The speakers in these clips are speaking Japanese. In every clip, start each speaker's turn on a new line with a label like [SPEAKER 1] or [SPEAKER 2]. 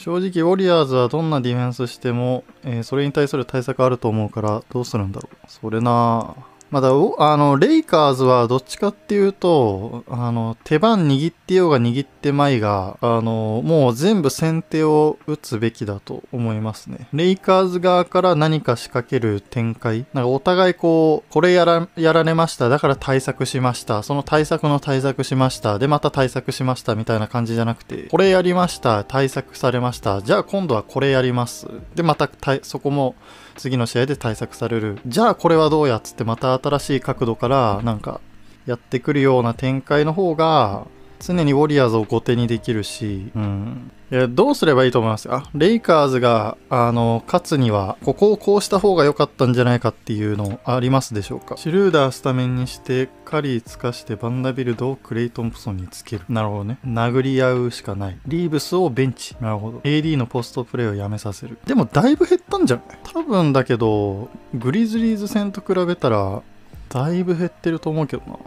[SPEAKER 1] 正直、ウォリアーズはどんなディフェンスしても、えー、それに対する対策あると思うから、どうするんだろう。それなぁ。まだ、あの、レイカーズはどっちかっていうと、あの、手番握ってようが握ってまいが、あの、もう全部先手を打つべきだと思いますね。レイカーズ側から何か仕掛ける展開。なんかお互いこう、これやら、やられました。だから対策しました。その対策の対策しました。で、また対策しました。みたいな感じじゃなくて、これやりました。対策されました。じゃあ今度はこれやります。で、また、そこも、次の試合で対策されるじゃあこれはどうやっつってまた新しい角度からなんかやってくるような展開の方が常にウォリアーズを後手にできるし、うん、いやどうすればいいと思いますかレイカーズがあの勝つにはここをこうした方が良かったんじゃないかっていうのありますでしょうかシルーダースタメンにしてカリーつかしてバンダビルドをクレイトンプソンにつけるなるほどね殴り合うしかないリーブスをベンチなるほど AD のポストプレーをやめさせるでもだいぶ減ったんじゃない多分だけどグリズリーズ戦と比べたらだいぶ減ってると思うけどな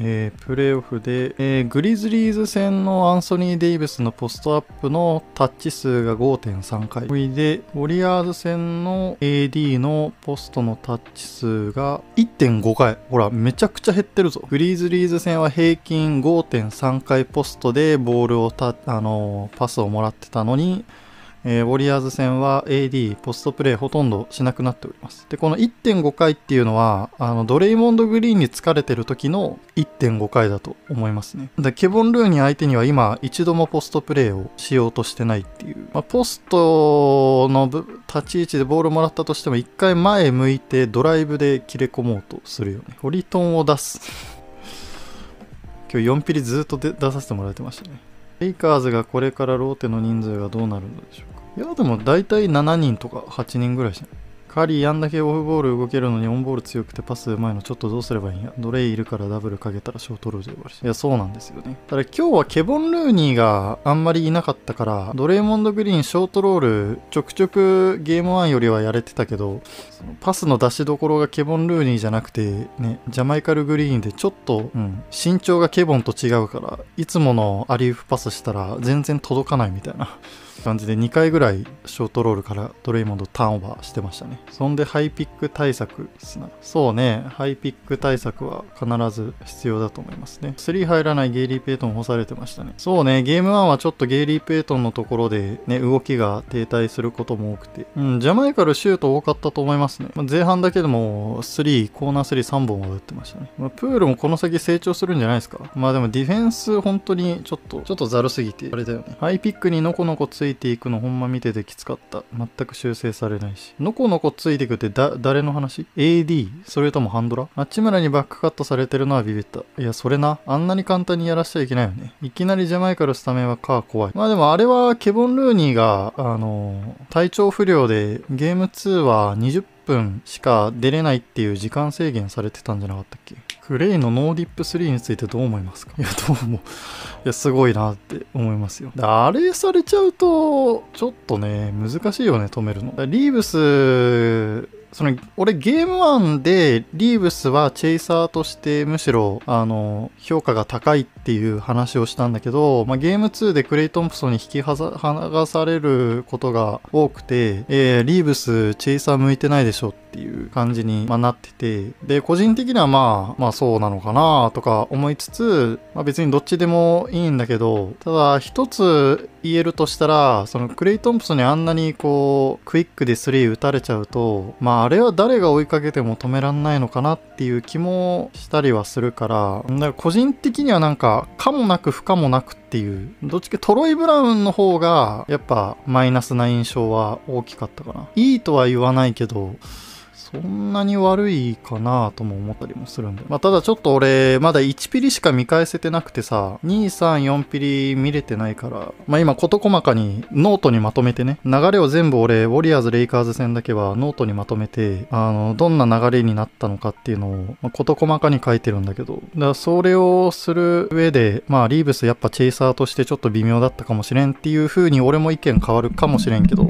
[SPEAKER 1] えー、プレーオフで、えー、グリズリーズ戦のアンソニー・デイビスのポストアップのタッチ数が5.3回。次いで、ウォリアーズ戦の AD のポストのタッチ数が1.5回。ほら、めちゃくちゃ減ってるぞ。グリズリーズ戦は平均5.3回ポストでボールをた、あのパスをもらってたのに、えー、ウォリアーズ戦は AD、ポストプレーほとんどしなくなっております。で、この1.5回っていうのは、あの、ドレイモンド・グリーンに疲れてる時の1.5回だと思いますね。で、ケボン・ルーニー相手には今、一度もポストプレーをしようとしてないっていう。まあ、ポストの立ち位置でボールもらったとしても、一回前向いてドライブで切れ込もうとするよね。ホリトンを出す。今日4ピリずっと出させてもらえてましたね。レイカーズがこれからローテの人数がどうなるのでしょういやでも大体7人とか8人ぐらいじゃんカリーあんだけオフボール動けるのにオンボール強くてパスうまいのちょっとどうすればいいんやドレイいるからダブルかけたらショートルーズ呼ばれるいやそうなんですよねただ今日はケボン・ルーニーがあんまりいなかったからドレイモンド・グリーンショートロールちょくちょくゲーム1よりはやれてたけどそのパスの出しどころがケボン・ルーニーじゃなくてねジャマイカル・グリーンでちょっと、うん、身長がケボンと違うからいつものアリーフパスしたら全然届かないみたいな感じで2回ぐらいショートロールからドレイモンドターンオーバーしてましたね。そんでハイピック対策すな。そうね、ハイピック対策は必ず必要だと思いますね。3入らないゲイリー・ペイトン干されてましたね。そうね、ゲーム1はちょっとゲイリー・ペイトンのところでね、動きが停滞することも多くて、うん、ジャマイカルシュート多かったと思いますね。まあ、前半だけでも3、コーナー3、3本は打ってましたね。まあ、プールもこの先成長するんじゃないですか。まあでもディフェンス本当にちょっと、ちょっとざるすぎて、あれだよね。ハイピックにのこのこついいていくのほんま見ててきつかった。全く修正されないし。のこのこついていくってだ、誰の話 ?AD? それともハンドラあっち村にバックカットされてるのはビビった。いや、それな。あんなに簡単にやらしちゃいけないよね。いきなりジャマイカルスタメンはか怖い。まあでもあれはケボン・ルーニーが、あのー、体調不良でゲーム2は20分しか出れないっていう時間制限されてたんじゃなかったっけグレイのノーディップ3についてどう思いますかいや、どうも。いや、すごいなって思いますよ。あれされちゃうと、ちょっとね、難しいよね、止めるの。リーブス、その、俺ゲーム1でリーブスはチェイサーとしてむしろ、あの、評価が高いっていう話をしたんだけど、まあ、ゲーム2でクレイトンプソンに引きはがされることが多くて、えー、リーブスチェイサー向いてないでしょっていう感じに、まなっててで個人的にはまあまあそうなのかなとか思いつつ、まあ、別にどっちでもいいんだけどただ一つ言えるとしたらそのクレイ・トンプソンにあんなにこうクイックで3打たれちゃうとまああれは誰が追いかけても止めらんないのかなっていう気もしたりはするからだから個人的にはなんか可もなく不可もなくっていうどっちかトロイ・ブラウンの方がやっぱマイナスな印象は大きかったかないいとは言わないけどそんなに悪いかなとも思ったりもするんで。まあ、ただちょっと俺、まだ1ピリしか見返せてなくてさ、2、3、4ピリ見れてないから、まあ、今事細かにノートにまとめてね、流れを全部俺、ウォリアーズ・レイカーズ戦だけはノートにまとめて、あの、どんな流れになったのかっていうのを、ま事細かに書いてるんだけど、だからそれをする上で、まあ、リーブスやっぱチェイサーとしてちょっと微妙だったかもしれんっていう風に俺も意見変わるかもしれんけど、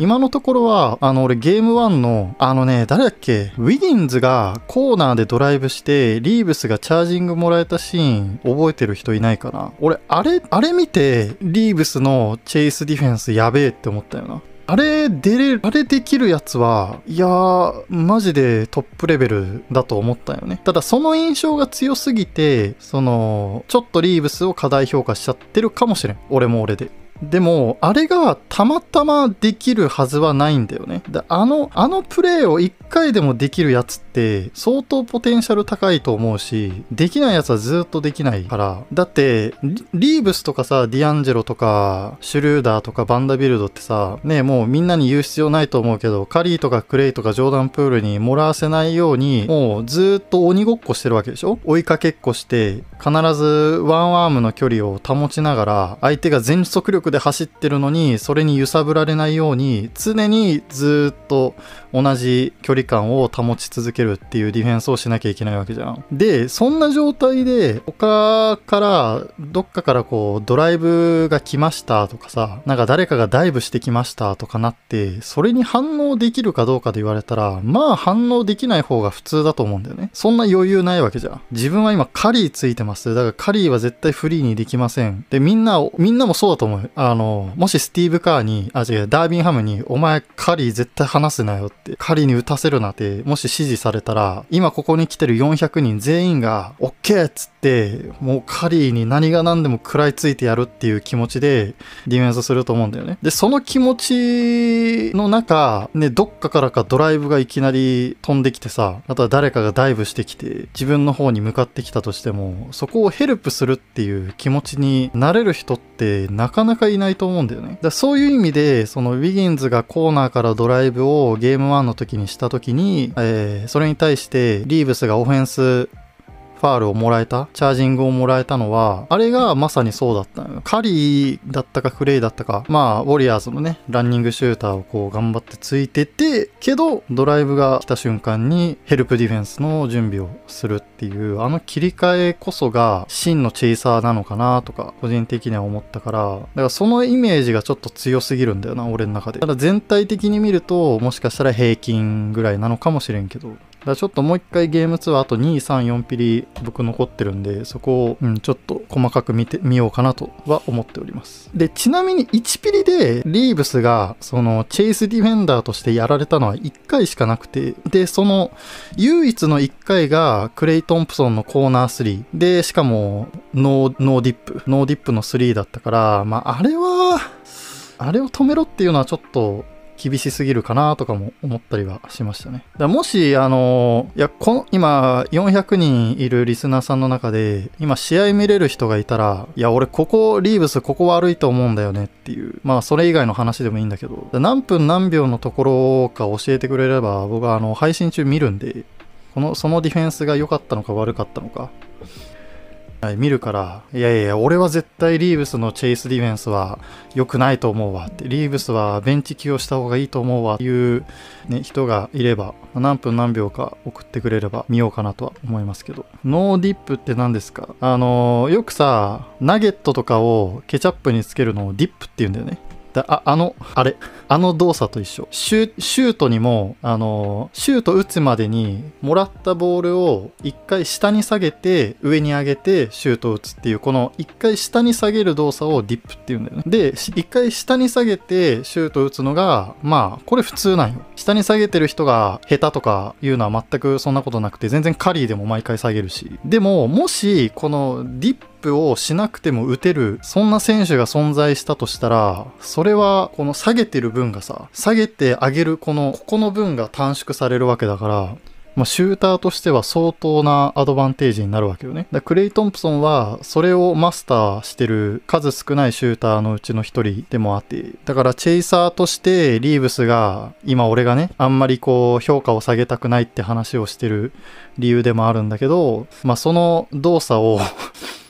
[SPEAKER 1] 今のところは、あの、俺ゲーム1の、あのね、誰だっけウィギンズがコーナーでドライブして、リーブスがチャージングもらえたシーン、覚えてる人いないかな俺、あれ、あれ見て、リーブスのチェイスディフェンスやべえって思ったよな。あれ出れる、あれできるやつは、いやー、マジでトップレベルだと思ったよね。ただその印象が強すぎて、その、ちょっとリーブスを過大評価しちゃってるかもしれん。俺も俺で。でも、あれがたまたまできるはずはないんだよね。であの、あのプレイを1回でもできるやつって、相当ポテンシャル高いと思うし、できないやつはずっとできないから。だって、リーブスとかさ、ディアンジェロとか、シュルーダーとかバンダビルドってさ、ね、もうみんなに言う必要ないと思うけど、カリーとかクレイとかジョーダンプールにもらわせないように、もうずっと鬼ごっこしてるわけでしょ追いかけっこして、必ずワンアームの距離を保ちながら、相手が全速力で走ってるのにそれに揺さぶられないように常にずっと同じ距離感を保ち続けるっていうディフェンスをしなきゃいけないわけじゃん。でそんな状態で他からどっかからこうドライブが来ましたとかさなんか誰かがダイブしてきましたとかなってそれに反応できるかどうかで言われたらまあ反応できない方が普通だと思うんだよね。そんな余裕ないわけじゃん。自分は今カリーついてます。だからカリーは絶対フリーにできません。でみんなみんなもそうだと思うあの、もしスティーブ・カーに、あ、違う、ダービンハムに、お前、カリー絶対話すなよって、カリーに打たせるなって、もし指示されたら、今ここに来てる400人全員が、オッケーっつって、もうカリーに何が何でも食らいついてやるっていう気持ちで、ディフェンスすると思うんだよね。で、その気持ちの中、ね、どっかからかドライブがいきなり飛んできてさ、あとは誰かがダイブしてきて、自分の方に向かってきたとしても、そこをヘルプするっていう気持ちになれる人って、なかなかかいないと思うんだよね。だそういう意味で、そのウィギンズがコーナーからドライブをゲーム1の時にした時に、えー、それに対してリーブスがオフェンスァールをもらえた、チャージングをもらえたのは、あれがまさにそうだったのよ。カリーだったかクレイだったか、まあ、ウォリアーズのね、ランニングシューターをこう頑張ってついてて、けど、ドライブが来た瞬間にヘルプディフェンスの準備をするっていう、あの切り替えこそが真のチェイサーなのかなとか、個人的には思ったから、だからそのイメージがちょっと強すぎるんだよな、俺の中で。ただ全体的に見ると、もしかしたら平均ぐらいなのかもしれんけど。だちょっともう一回ゲームアーあと234ピリ僕残ってるんでそこを、うん、ちょっと細かく見てみようかなとは思っておりますでちなみに1ピリでリーブスがそのチェイスディフェンダーとしてやられたのは1回しかなくてでその唯一の1回がクレイ・トンプソンのコーナー3でしかもノーノーディップノーディップの3だったからまああれはあれを止めろっていうのはちょっと厳しすぎるかなとかも思ったりはしましたね。だもし、あの、いや、この、今、400人いるリスナーさんの中で、今、試合見れる人がいたら、いや、俺、ここ、リーブス、ここ悪いと思うんだよねっていう、まあ、それ以外の話でもいいんだけど、何分何秒のところか教えてくれれば、僕は、あの、配信中見るんで、この、そのディフェンスが良かったのか悪かったのか、はい、見るから、いやいや、俺は絶対リーブスのチェイスディフェンスは良くないと思うわって、リーブスはベンチ起用した方がいいと思うわっていう、ね、人がいれば、何分何秒か送ってくれれば見ようかなとは思いますけど、ノーディップって何ですかあのー、よくさ、ナゲットとかをケチャップにつけるのをディップって言うんだよね。だああのあれあの動作と一緒シュートにもあのシュート打つまでにもらったボールを一回下に下げて上に上げてシュートを打つっていうこの一回下に下げる動作をディップっていうんだよねで一回下に下げてシュートを打つのがまあこれ普通なんよ下に下げてる人が下手とかいうのは全くそんなことなくて全然カリーでも毎回下げるしでももしこのディッププをしなくても打てる、そんな選手が存在したとしたら、それはこの下げてる分がさ、下げてあげるこの、ここの分が短縮されるわけだから、まあ、シューターとしては相当なアドバンテージになるわけよね。だクレイ・トンプソンはそれをマスターしてる数少ないシューターのうちの一人でもあって、だからチェイサーとしてリーブスが今俺がね、あんまりこう評価を下げたくないって話をしてる理由でもあるんだけど、まあその動作を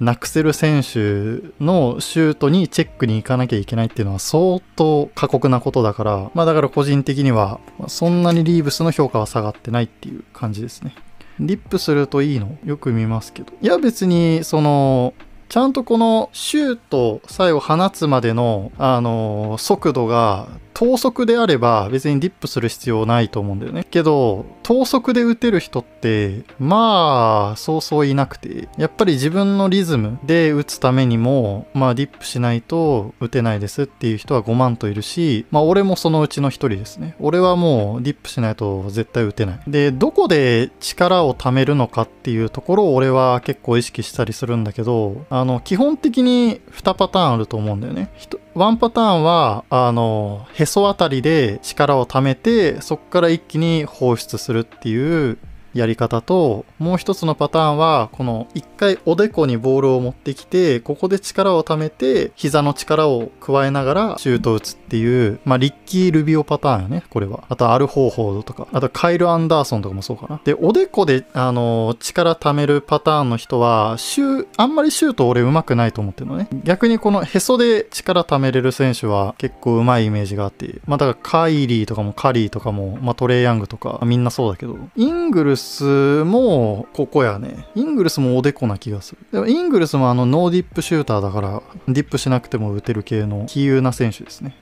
[SPEAKER 1] なくせる選手のシュートにチェックに行かなきゃいけないっていうのは相当過酷なことだから、まあだから個人的にはそんなにリーブスの評価は下がってないっていう感じですね。リップするといいのよく見ますけど。いや別にそのちゃんとこのシュートさえを放つまでの、あの速度が等速であれば別にディップする必要ないと思うんだよね。けど、等速で打てる人って、まあ、そうそういなくて、やっぱり自分のリズムで打つためにも、まあ、ディップしないと打てないですっていう人は5万といるし、まあ、俺もそのうちの1人ですね。俺はもうディップしないと絶対打てない。で、どこで力を貯めるのかっていうところを俺は結構意識したりするんだけど、あの、基本的に2パターンあると思うんだよね。ワンパターンは、あの、へそあたりで力を貯めて、そこから一気に放出するっていうやり方と、もう一つのパターンは、この一回おでこにボールを持ってきて、ここで力を貯めて、膝の力を加えながらシュートを打つっていう、まあ、リッキー・ルビオパターンよね、これは。あと、アル・ホーホードとか、あと、カイル・アンダーソンとかもそうかな。で、おでこで、あの力貯めるパターンの人は、シュあんまりシュート俺上手くないと思ってるのね。逆にこのへそで力貯めれる選手は結構上手いイメージがあって、まあ、だからカイリーとかもカリーとかも、まあ、トレイ・ヤングとか、みんなそうだけど、イングルススもここやね。イングルスもおでこな気がする。でもイングルスもあのノーディップシューターだから、ディップしなくても打てる系の杞有な選手ですね。ね